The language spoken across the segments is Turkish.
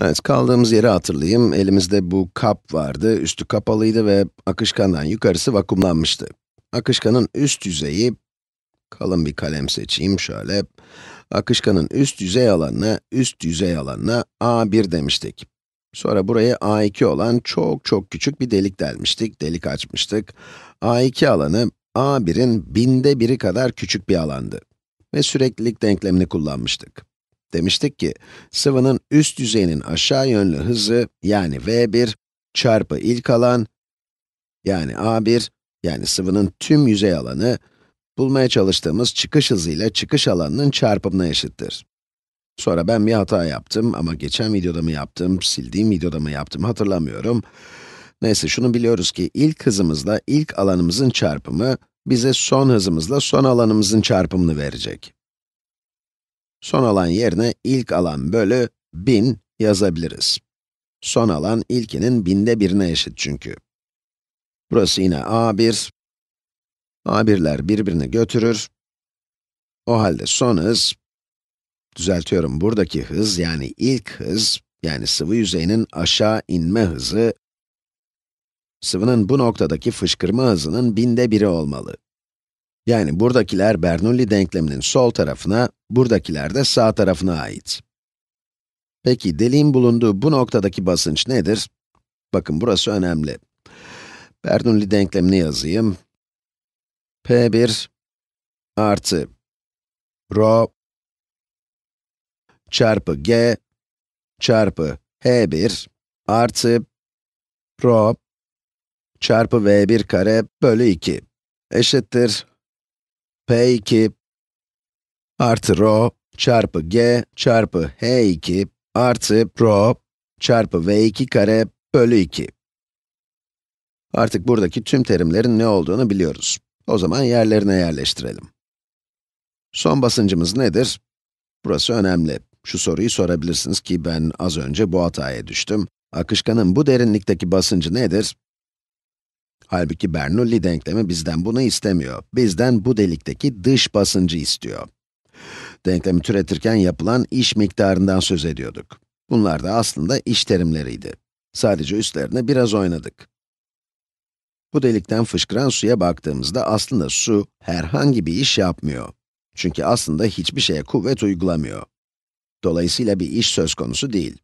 Evet, kaldığımız yeri hatırlayayım. Elimizde bu kap vardı, üstü kapalıydı ve akışkandan yukarısı vakumlanmıştı. Akışkanın üst yüzeyi, kalın bir kalem seçeyim şöyle. Akışkanın üst yüzey alanına, üst yüzey alanına a1 demiştik. Sonra buraya a2 olan çok çok küçük bir delik delmiştik, delik açmıştık. a2 alanı, a1'in binde biri kadar küçük bir alandı. Ve süreklilik denklemini kullanmıştık. Demiştik ki, sıvının üst yüzeyinin aşağı yönlü hızı, yani v1 çarpı ilk alan, yani a1, yani sıvının tüm yüzey alanı, bulmaya çalıştığımız çıkış hızıyla çıkış alanının çarpımına eşittir. Sonra ben bir hata yaptım ama geçen videoda mı yaptım, sildiğim videoda mı yaptım hatırlamıyorum. Neyse şunu biliyoruz ki ilk hızımızla ilk alanımızın çarpımı bize son hızımızla son alanımızın çarpımını verecek. Son alan yerine ilk alan bölü 1000 yazabiliriz. Son alan ilkinin binde birine eşit çünkü. Burası yine a1. a1'ler birbirini götürür. O halde son hız, düzeltiyorum buradaki hız yani ilk hız, yani sıvı yüzeyinin aşağı inme hızı, sıvının bu noktadaki fışkırma hızının binde biri olmalı. Yani buradakiler Bernoulli denkleminin sol tarafına, buradakiler de sağ tarafına ait. Peki deliğin bulunduğu bu noktadaki basınç nedir? Bakın burası önemli. Bernoulli denklemini yazayım. P1 artı rho çarpı g çarpı h1 artı rho çarpı v1 kare bölü 2 eşittir P2 artı Rho çarpı G çarpı H2 artı Rho çarpı V2 kare bölü 2. Artık buradaki tüm terimlerin ne olduğunu biliyoruz. O zaman yerlerine yerleştirelim. Son basıncımız nedir? Burası önemli. Şu soruyu sorabilirsiniz ki ben az önce bu hataya düştüm. Akışkanın bu derinlikteki basıncı nedir? Halbuki Bernoulli denklemi bizden bunu istemiyor. Bizden bu delikteki dış basıncı istiyor. Denklemi türetirken yapılan iş miktarından söz ediyorduk. Bunlar da aslında iş terimleriydi. Sadece üstlerine biraz oynadık. Bu delikten fışkıran suya baktığımızda aslında su herhangi bir iş yapmıyor. Çünkü aslında hiçbir şeye kuvvet uygulamıyor. Dolayısıyla bir iş söz konusu değil.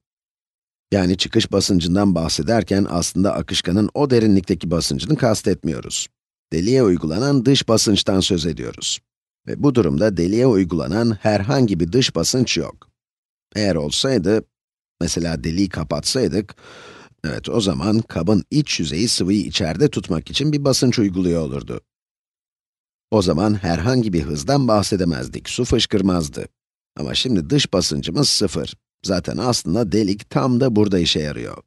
Yani çıkış basıncından bahsederken aslında akışkanın o derinlikteki basıncını kastetmiyoruz. Deliğe uygulanan dış basınçtan söz ediyoruz. Ve bu durumda deliğe uygulanan herhangi bir dış basınç yok. Eğer olsaydı, mesela deliği kapatsaydık, evet o zaman kabın iç yüzeyi sıvıyı içeride tutmak için bir basınç uyguluyor olurdu. O zaman herhangi bir hızdan bahsedemezdik, su fışkırmazdı. Ama şimdi dış basıncımız sıfır. Zaten aslında delik tam da burada işe yarıyor.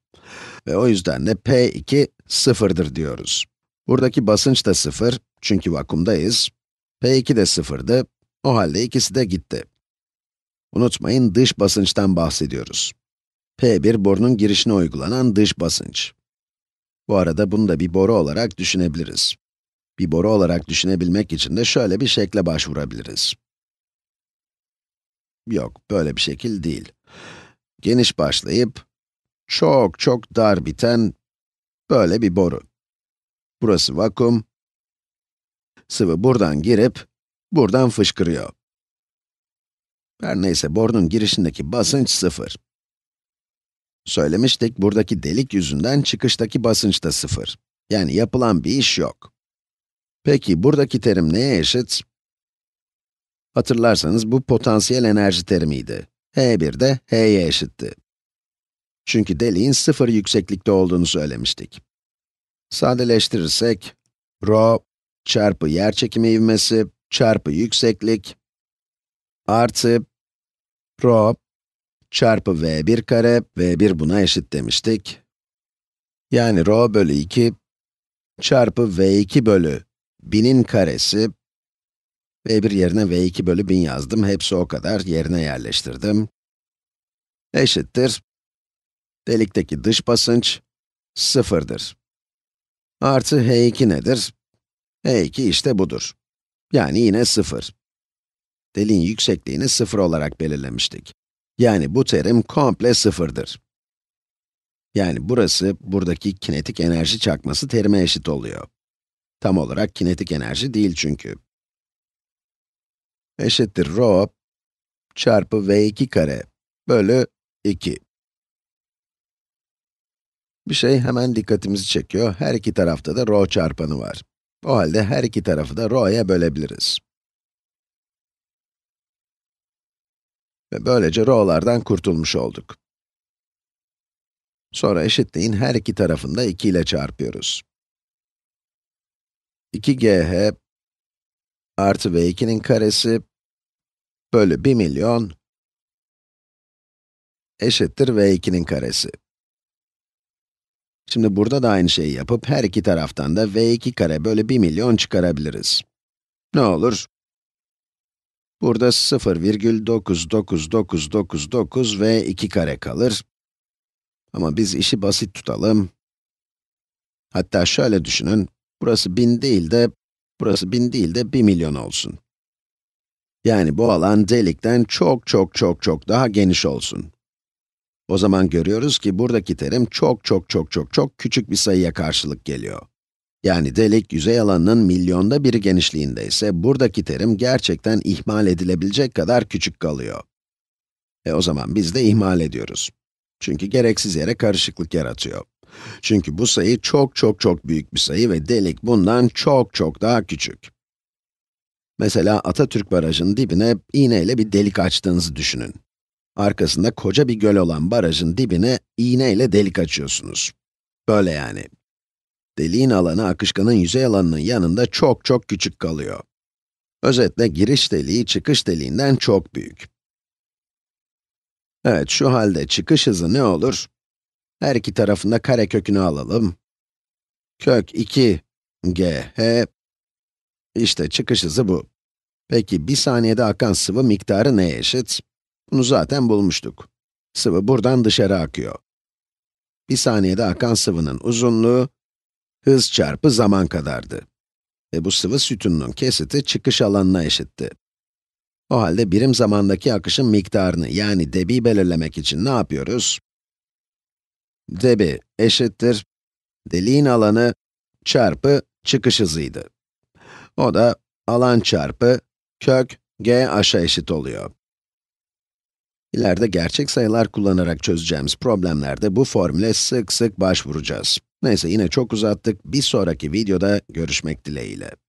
Ve o yüzden de P2 sıfırdır diyoruz. Buradaki basınç da sıfır, çünkü vakumdayız. P2 de sıfırdı, o halde ikisi de gitti. Unutmayın, dış basınçtan bahsediyoruz. P1 borunun girişine uygulanan dış basınç. Bu arada bunu da bir boru olarak düşünebiliriz. Bir boru olarak düşünebilmek için de şöyle bir şekle başvurabiliriz. Yok, böyle bir şekil değil geniş başlayıp, çok çok dar biten böyle bir boru. Burası vakum. Sıvı buradan girip, buradan fışkırıyor. Her neyse, borunun girişindeki basınç sıfır. Söylemiştik, buradaki delik yüzünden çıkıştaki basınç da sıfır. Yani yapılan bir iş yok. Peki, buradaki terim neye eşit? Hatırlarsanız bu potansiyel enerji terimiydi h1 de h'ye eşitti. Çünkü deliğin sıfır yükseklikte olduğunu söylemiştik. Sadeleştirirsek, rho çarpı yerçekimi ivmesi çarpı yükseklik artı rho çarpı v1 kare, v1 buna eşit demiştik. Yani rho bölü 2 çarpı v2 bölü 1000'in karesi v1 yerine v2 bölü 1000 yazdım, hepsi o kadar, yerine yerleştirdim. Eşittir, delikteki dış basınç sıfırdır. Artı h2 nedir? h2 işte budur. Yani yine sıfır. Deliğin yüksekliğini sıfır olarak belirlemiştik. Yani bu terim komple sıfırdır. Yani burası, buradaki kinetik enerji çakması terime eşit oluyor. Tam olarak kinetik enerji değil çünkü eşittir rho çarpı v2 kare bölü 2. Bir şey hemen dikkatimizi çekiyor. Her iki tarafta da rho çarpanı var. O halde her iki tarafı da rho'ya bölebiliriz. Ve böylece rho'lardan kurtulmuş olduk. Sonra eşitliğin her iki tarafında da 2 ile çarpıyoruz. 2gh artı v2'nin karesi bölü 1 milyon eşittir v2'nin karesi. Şimdi burada da aynı şeyi yapıp her iki taraftan da v2 kare bölü 1 milyon çıkarabiliriz. Ne olur? Burada 0,99999 v 2 kare kalır. Ama biz işi basit tutalım. Hatta şöyle düşünün, burası 1000 değil de Burası 1000 değil de 1 milyon olsun. Yani bu alan delikten çok çok çok çok daha geniş olsun. O zaman görüyoruz ki buradaki terim çok çok çok çok çok küçük bir sayıya karşılık geliyor. Yani delik yüzey alanının milyonda biri genişliğinde ise buradaki terim gerçekten ihmal edilebilecek kadar küçük kalıyor. E o zaman biz de ihmal ediyoruz. Çünkü gereksiz yere karışıklık yaratıyor. Çünkü bu sayı çok çok çok büyük bir sayı ve delik bundan çok çok daha küçük. Mesela Atatürk Barajı'nın dibine iğneyle bir delik açtığınızı düşünün. Arkasında koca bir göl olan barajın dibine iğneyle delik açıyorsunuz. Böyle yani. Deliğin alanı akışkanın yüzey alanının yanında çok çok küçük kalıyor. Özetle giriş deliği çıkış deliğinden çok büyük. Evet, şu halde çıkış hızı ne olur? Her iki tarafında kare kökünü alalım. Kök 2 GH. İşte çıkış hızı bu. Peki bir saniyede akan sıvı miktarı neye eşit? Bunu zaten bulmuştuk. Sıvı buradan dışarı akıyor. Bir saniyede akan sıvının uzunluğu, hız çarpı zaman kadardı. Ve bu sıvı sütununun kesiti çıkış alanına eşitti. O halde birim zamandaki akışın miktarını yani debi belirlemek için ne yapıyoruz? debi eşittir, deliğin alanı çarpı çıkış hızıydı. O da alan çarpı kök g aşağı eşit oluyor. İleride gerçek sayılar kullanarak çözeceğimiz problemlerde bu formüle sık sık başvuracağız. Neyse yine çok uzattık, bir sonraki videoda görüşmek dileğiyle.